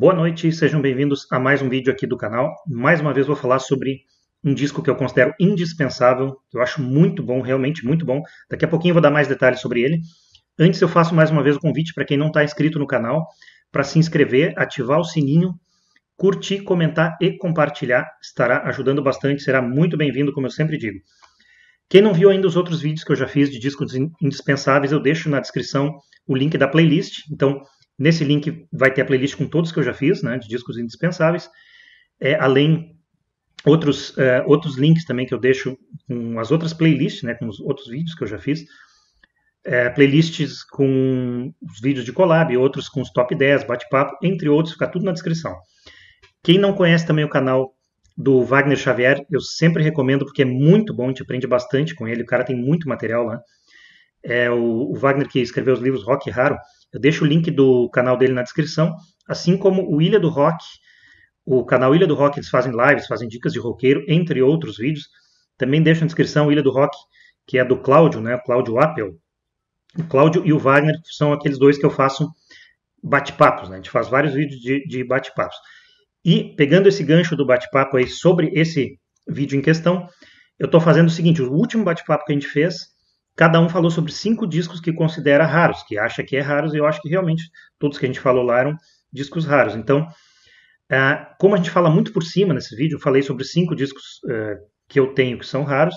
Boa noite e sejam bem-vindos a mais um vídeo aqui do canal. Mais uma vez vou falar sobre um disco que eu considero indispensável, que eu acho muito bom, realmente muito bom. Daqui a pouquinho eu vou dar mais detalhes sobre ele. Antes eu faço mais uma vez o convite para quem não está inscrito no canal para se inscrever, ativar o sininho, curtir, comentar e compartilhar. Estará ajudando bastante, será muito bem-vindo, como eu sempre digo. Quem não viu ainda os outros vídeos que eu já fiz de discos indispensáveis, eu deixo na descrição o link da playlist. Então, Nesse link vai ter a playlist com todos que eu já fiz, né, de discos indispensáveis, é, além outros é, outros links também que eu deixo com as outras playlists, né, com os outros vídeos que eu já fiz, é, playlists com os vídeos de collab, outros com os top 10, bate-papo, entre outros, fica tudo na descrição. Quem não conhece também o canal do Wagner Xavier, eu sempre recomendo porque é muito bom, a gente aprende bastante com ele, o cara tem muito material lá é o, o Wagner que escreveu os livros Rock Raro. Eu deixo o link do canal dele na descrição, assim como o Ilha do Rock, o canal Ilha do Rock, eles fazem lives, fazem dicas de roqueiro, entre outros vídeos. Também deixo na descrição Ilha do Rock, que é do Cláudio, né? Cláudio Appel. O Cláudio e o Wagner são aqueles dois que eu faço bate-papos, né? A gente faz vários vídeos de, de bate-papos. E pegando esse gancho do bate-papo aí sobre esse vídeo em questão, eu estou fazendo o seguinte: o último bate-papo que a gente fez Cada um falou sobre cinco discos que considera raros, que acha que é raros, e eu acho que realmente todos que a gente falou lá eram discos raros. Então, é, como a gente fala muito por cima nesse vídeo, eu falei sobre cinco discos é, que eu tenho que são raros,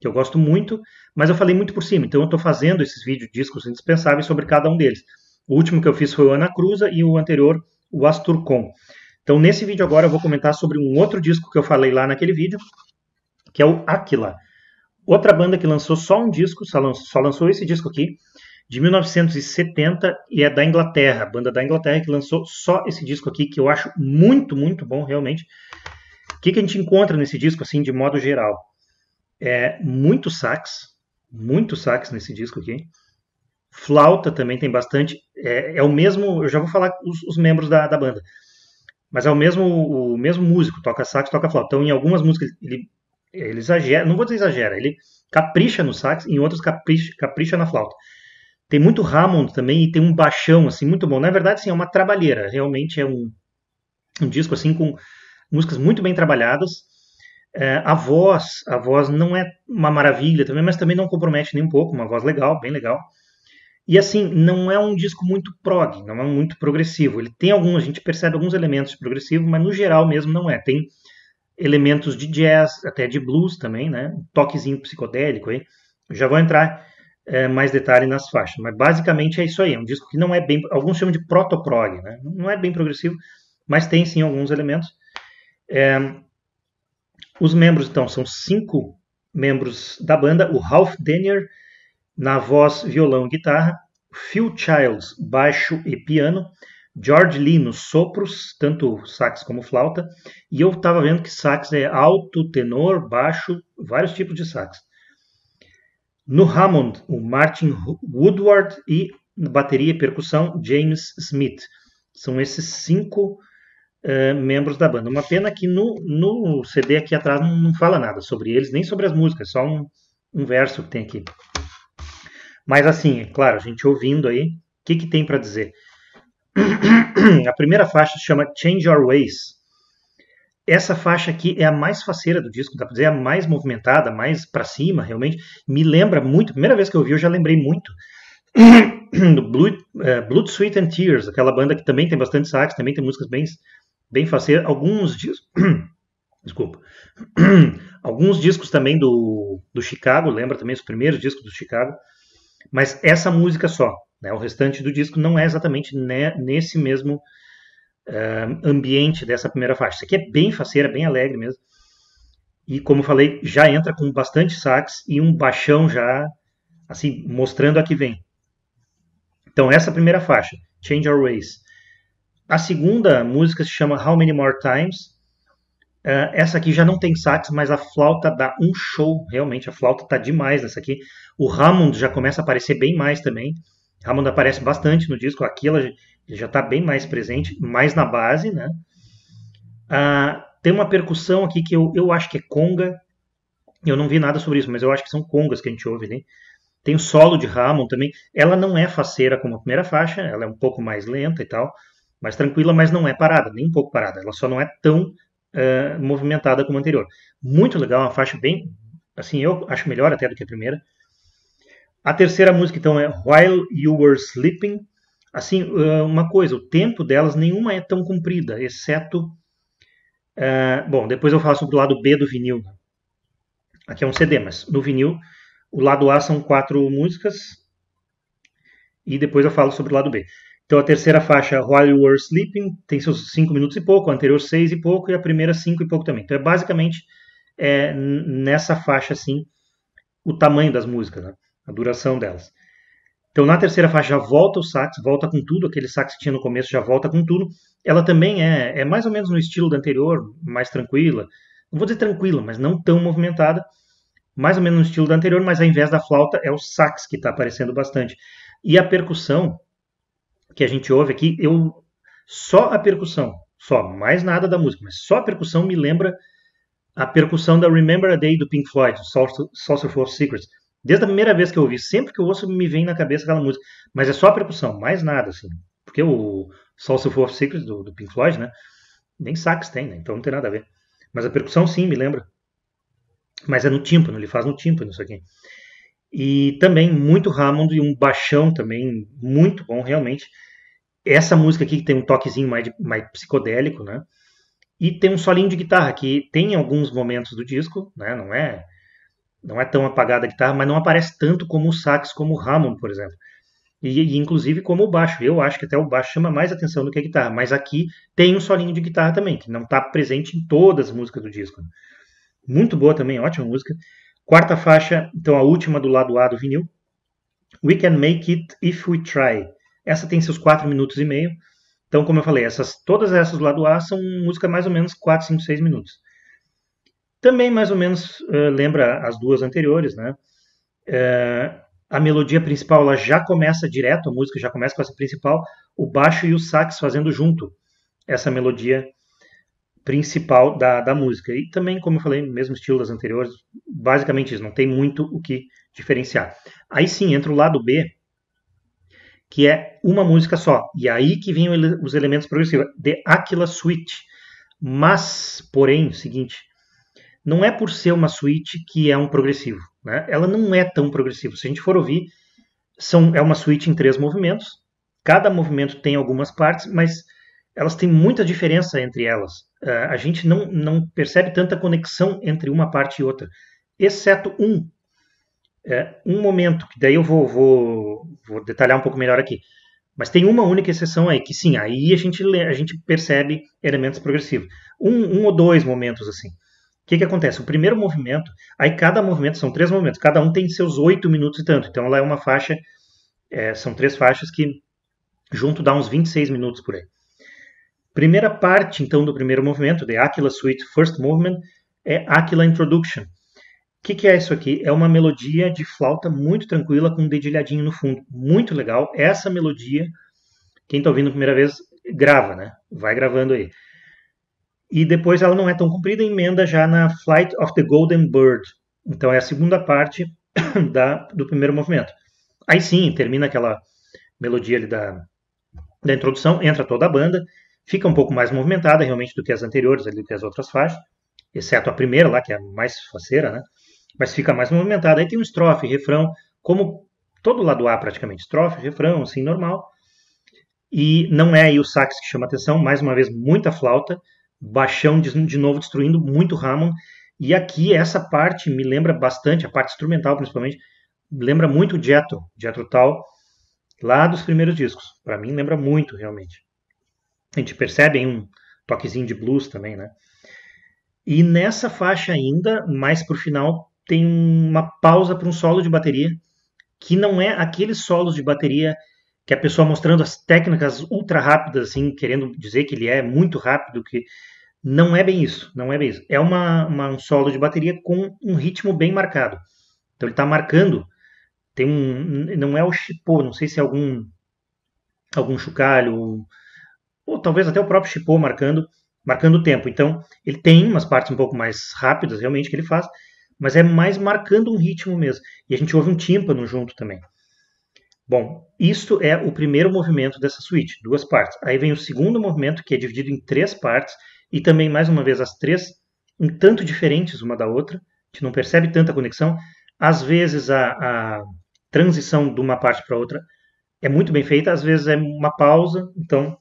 que eu gosto muito, mas eu falei muito por cima. Então, eu estou fazendo esses vídeos discos indispensáveis sobre cada um deles. O último que eu fiz foi o Ana Cruza e o anterior, o Asturcon. Então, nesse vídeo agora, eu vou comentar sobre um outro disco que eu falei lá naquele vídeo, que é o Aquila outra banda que lançou só um disco, só lançou, só lançou esse disco aqui, de 1970, e é da Inglaterra, banda da Inglaterra que lançou só esse disco aqui, que eu acho muito, muito bom, realmente. O que, que a gente encontra nesse disco, assim, de modo geral? É muito sax, muito sax nesse disco aqui. Flauta também tem bastante. É, é o mesmo, eu já vou falar os, os membros da, da banda. Mas é o mesmo, o mesmo músico, toca sax, toca flauta. Então, em algumas músicas ele ele exagera, não vou dizer exagera, ele capricha no sax, em outros capricha, capricha na flauta. Tem muito Hammond também e tem um baixão assim muito bom. Na verdade, sim, é uma trabalheira. Realmente é um, um disco assim com músicas muito bem trabalhadas. É, a voz, a voz não é uma maravilha também, mas também não compromete nem um pouco. Uma voz legal, bem legal. E assim, não é um disco muito prog, não é muito progressivo. Ele tem alguns, a gente percebe alguns elementos de progressivo, mas no geral mesmo não é. Tem elementos de jazz, até de blues também, né? Um toquezinho psicodélico aí. Já vou entrar é, mais detalhe nas faixas, mas basicamente é isso aí. É um disco que não é bem, alguns chamam de prog né? Não é bem progressivo, mas tem sim alguns elementos. É, os membros então são cinco membros da banda: o Ralph Denyer na voz, violão e guitarra, Phil Childs baixo e piano, George Lee nos sopros, tanto sax como flauta, e eu estava vendo que sax é alto, tenor, baixo, vários tipos de sax. No Hammond, o Martin Woodward e bateria e percussão James Smith. São esses cinco uh, membros da banda. Uma pena que no, no CD aqui atrás não, não, fala nada sobre eles, nem sobre as músicas, só um, um verso que tem aqui. Mas assim, é claro, a gente ouvindo aí, o que, que tem para dizer? a primeira faixa se chama Change Your Ways. Essa faixa aqui é a mais faceira do disco, dá pra dizer, é a mais movimentada, mais para cima, realmente. Me lembra muito, primeira vez que eu vi, eu já lembrei muito do Blood, uh, é, Blood, Sweat and Tears, aquela banda que também tem bastante sax, também tem músicas bem, bem faceiras. Alguns discos. Desculpa. Alguns discos também do, do Chicago, lembra também os primeiros discos do Chicago. Mas essa música só, né? O restante do disco não é exatamente né, nesse mesmo uh, ambiente dessa primeira faixa. Isso aqui é bem faceira, bem alegre mesmo. E como falei, já entra com bastante sax e um baixão já, assim, mostrando a que vem. Então, essa primeira faixa, Change Our Ways. A segunda música se chama How Many More Times. Uh, essa aqui já não tem sax, mas a flauta dá um show, realmente. A flauta tá demais nessa aqui. O Hammond já começa a aparecer bem mais também. Hammond aparece bastante no disco, aqui ela já está bem mais presente, mais na base, né? Ah, tem uma percussão aqui que eu, eu acho que é conga, eu não vi nada sobre isso, mas eu acho que são congas que a gente ouve, né? Tem o solo de Hammond também, ela não é faceira como a primeira faixa, ela é um pouco mais lenta e tal, mais tranquila, mas não é parada, nem um pouco parada, ela só não é tão Uh, movimentada como a anterior. Muito legal, uma faixa bem, assim, eu acho melhor até do que a primeira. A terceira música, então, é While You Were Sleeping. Assim, ah, uma coisa, o tempo delas nenhuma é tão comprida, exceto. Uh, bom, depois eu falo sobre o lado B do vinil. Aqui é um CD, mas no vinil, o lado A são quatro músicas. E depois eu falo sobre o lado B. Então a terceira faixa, While You Were Sleeping, tem seus cinco minutos e pouco, a anterior seis e pouco, e a primeira cinco e pouco também. Então é basicamente é, nessa faixa, assim, o tamanho das músicas. Né? a duração delas. Então, na terceira faixa já volta o sax, volta com tudo, aquele sax que tinha no começo já volta com tudo. Ela também é, é mais ou menos no estilo da anterior, mais tranquila. Não vou dizer tranquila, mas não tão movimentada. Mais ou menos no estilo da anterior, mas ao invés da flauta é o sax que está aparecendo bastante. E a percussão que a gente ouve aqui, eu só a percussão, só, mais nada da música, mas só a percussão me lembra a percussão da Remember a Day do Pink Floyd, Saucer for Secrets. Desde a primeira vez que eu ouvi, sempre que eu ouço, me vem na cabeça aquela música. Mas é só a percussão, mais nada, assim. Porque o Soul Soul of Secret, do, do Pink Floyd, né? Nem sax tem, né? Então não tem nada a ver. Mas a percussão, sim, me lembra. Mas é no tímpano, ele faz no tímpano isso aqui. E também muito Hammond e um baixão também muito bom, realmente. Essa música aqui que tem um toquezinho mais, mais psicodélico, né? E tem um solinho de guitarra que tem alguns momentos do disco, né? Não é não é tão apagada a guitarra, mas não aparece tanto como o sax, como o Hammond, por exemplo. E, e, inclusive como o baixo. Eu acho que até o baixo chama mais atenção do que a guitarra, mas aqui tem um solinho de guitarra também, que não está presente em todas as músicas do disco. Muito boa também, ótima música. Quarta faixa, então a última do lado A do vinil. We Can Make It If We Try. Essa tem seus 4 minutos e meio. Então, como eu falei, essas, todas essas do lado A são música mais ou menos 4, 5, 6 minutos também mais ou menos uh, lembra as duas anteriores, né? Uh, a melodia principal ela já começa direto, a música já começa com essa principal, o baixo e o sax fazendo junto essa melodia principal da, da música. E também, como eu falei, mesmo estilo das anteriores, basicamente isso, não tem muito o que diferenciar. Aí sim entra o lado B, que é uma música só. E é aí que vêm os elementos progressivos, The Aquila Suite. Mas, porém, o seguinte, não é por ser uma suíte que é um progressivo. Né? Ela não é tão progressiva. Se a gente for ouvir, são, é uma suíte em três movimentos. Cada movimento tem algumas partes, mas elas têm muita diferença entre elas. Uh, a gente não, não percebe tanta conexão entre uma parte e outra, exceto um. É, um momento, que daí eu vou, vou, vou detalhar um pouco melhor aqui. Mas tem uma única exceção aí, que sim, aí a gente, a gente percebe elementos progressivos. Um, um ou dois momentos assim que, que acontece? O primeiro movimento, aí cada movimento, são três movimentos, cada um tem seus oito minutos e tanto. Então ela é uma faixa, é, são três faixas que junto dá uns 26 minutos por aí. Primeira parte, então, do primeiro movimento, The Aquila Suite First Movement, é Aquila Introduction. O que, que, é isso aqui? É uma melodia de flauta muito tranquila com um dedilhadinho no fundo. Muito legal. Essa melodia, quem está ouvindo a primeira vez, grava, né? Vai gravando aí. E depois ela não é tão comprida, emenda já na Flight of the Golden Bird. Então é a segunda parte da, do primeiro movimento. Aí sim, termina aquela melodia ali da, da introdução, entra toda a banda, fica um pouco mais movimentada realmente do que as anteriores, ali, do que as outras faixas, exceto a primeira lá, que é a mais faceira, né? Mas fica mais movimentada. Aí tem um estrofe, refrão, como todo lado A praticamente, estrofe, refrão, assim, normal. E não é aí o sax que chama atenção, mais uma vez, muita flauta, baixão de novo destruindo muito Ramon E aqui essa parte me lembra bastante, a parte instrumental principalmente, lembra muito Jetto Jetto tal lá dos primeiros discos. Para mim lembra muito, realmente. A gente percebe aí um toquezinho de blues também, né? E nessa faixa ainda, mais pro final, tem uma pausa para um solo de bateria, que não é aqueles solos de bateria que a pessoa mostrando as técnicas ultra rápidas, assim, querendo dizer que ele é muito rápido, que não é bem isso, não é bem isso. É uma, uma um solo de bateria com um ritmo bem marcado. Então ele está marcando, tem um, não é o chipô, não sei se é algum algum chocalho, ou, ou talvez até o próprio chipô marcando, marcando o tempo. Então ele tem umas partes um pouco mais rápidas realmente que ele faz, mas é mais marcando um ritmo mesmo. E a gente ouve um tímpano junto também. Bom, isto é o primeiro movimento dessa suíte, duas partes. Aí vem o segundo movimento, que é dividido em três partes, e também, mais uma vez, as três um tanto diferentes uma da outra, a gente não percebe tanta conexão. Às vezes a, a transição de uma parte para outra é muito bem feita, às vezes é uma pausa, então.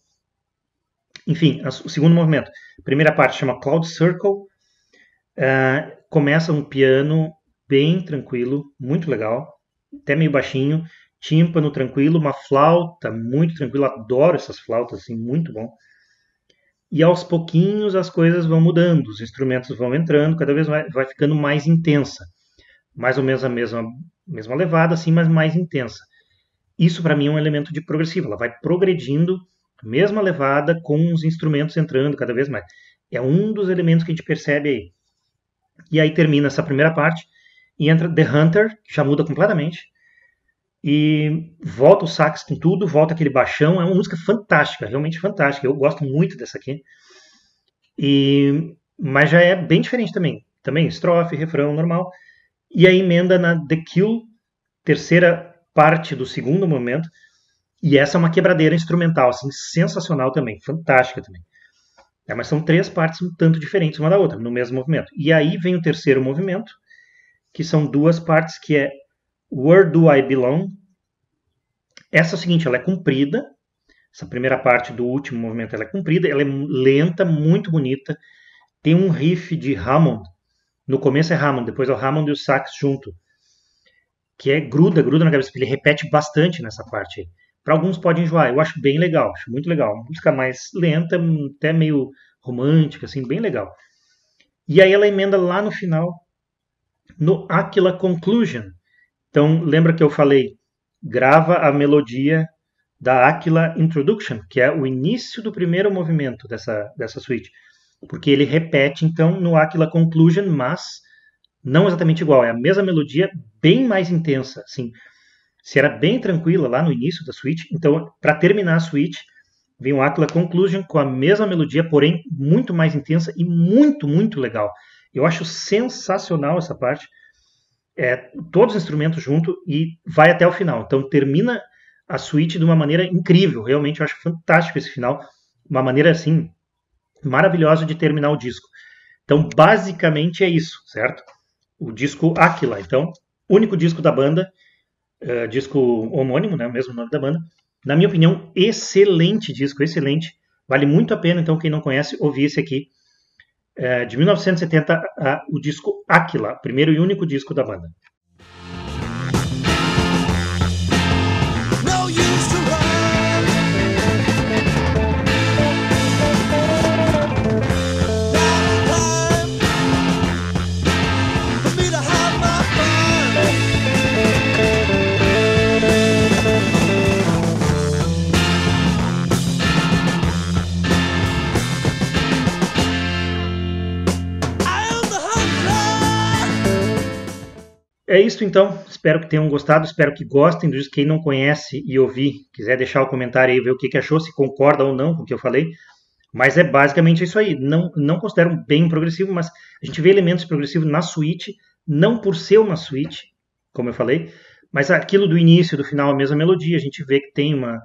Enfim, o segundo movimento. A primeira parte chama Cloud Circle. Uh, começa um piano bem tranquilo, muito legal, até meio baixinho, tímpano tranquilo, uma flauta muito tranquila, adoro essas flautas, assim, muito bom. E aos pouquinhos as coisas vão mudando, os instrumentos vão entrando, cada vez vai, vai ficando mais intensa. Mais ou menos a mesma, mesma levada, assim, mas mais intensa. Isso para mim é um elemento de progressivo, ela vai progredindo, mesma levada, com os instrumentos entrando cada vez mais. É um dos elementos que a gente percebe aí. E aí termina essa primeira parte e entra The Hunter, que já muda completamente e volta o sax com tudo, volta aquele baixão. É uma música fantástica, realmente fantástica. Eu gosto muito dessa aqui. E, mas já é bem diferente também. Também estrofe, refrão normal. E aí emenda na The Kill, terceira parte do segundo momento. E essa é uma quebradeira instrumental, assim, sensacional também, fantástica também. É, mas são três partes um tanto diferentes uma da outra, no mesmo movimento. E aí vem o terceiro movimento, que são duas partes que é Where Do I Belong? Essa é a seguinte, ela é comprida. Essa primeira parte do último movimento ela é comprida, ela é lenta, muito bonita. Tem um riff de Hammond. No começo é Hammond, depois é o Hammond e o sax junto. Que é gruda, gruda na cabeça. Ele repete bastante nessa parte. Para alguns pode enjoar. Eu acho bem legal, acho muito legal. Uma música mais lenta, hum, até meio romântica, assim, bem legal. E aí ela emenda lá no final, no Aquila Conclusion então, lembra que eu falei, grava a melodia da Aquila Introduction, que é o início do primeiro movimento dessa, dessa suíte. Porque ele repete, então, no Aquila Conclusion, mas não exatamente igual. É a mesma melodia, bem mais intensa. Assim, se era bem tranquila lá no início da suíte, então, para terminar a suíte, vem o Aquila Conclusion com a mesma melodia, porém muito mais intensa e muito, muito legal. Eu acho sensacional essa parte é, todos os instrumentos junto e vai até o final. Então termina a suíte de uma maneira incrível. Realmente eu acho fantástico esse final, uma maneira assim maravilhosa de terminar o disco. Então basicamente é isso, certo? O disco Aquila, então único disco da banda, uh, disco homônimo, né, o mesmo nome da banda. Na minha opinião, excelente disco, excelente. Vale muito a pena então quem não conhece ouvir esse aqui. É, de 1970 o disco Aquila, primeiro e único disco da banda. é isso então. Espero que tenham gostado, espero que gostem. disco quem não conhece e ouvir, quiser deixar o comentário aí, ver o que, que achou, se concorda ou não com o que eu falei. Mas é basicamente isso aí. Não, não considero bem progressivo, mas a gente vê elementos progressivos na suíte, não por ser uma suíte, como eu falei, mas aquilo do início, do final, a mesma melodia. A gente vê que tem uma,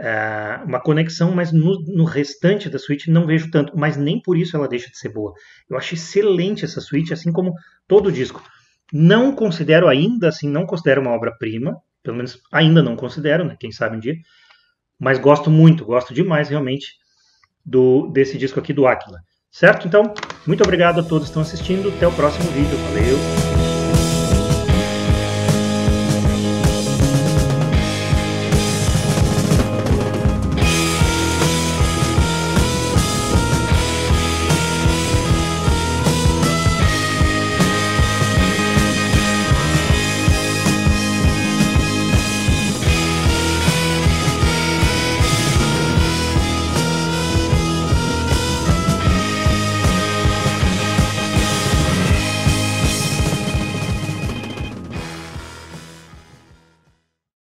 Uh, uma conexão, mas no, no, restante da suíte não vejo tanto. Mas nem por isso ela deixa de ser boa. Eu acho excelente essa suíte, assim como todo o disco. Não considero ainda, assim, não considero uma obra-prima, pelo menos ainda não considero, né? Quem sabe um dia. Mas gosto muito, gosto demais realmente do desse disco aqui do Aquila. Certo? Então, muito obrigado a todos que estão assistindo. Até o próximo vídeo. Valeu!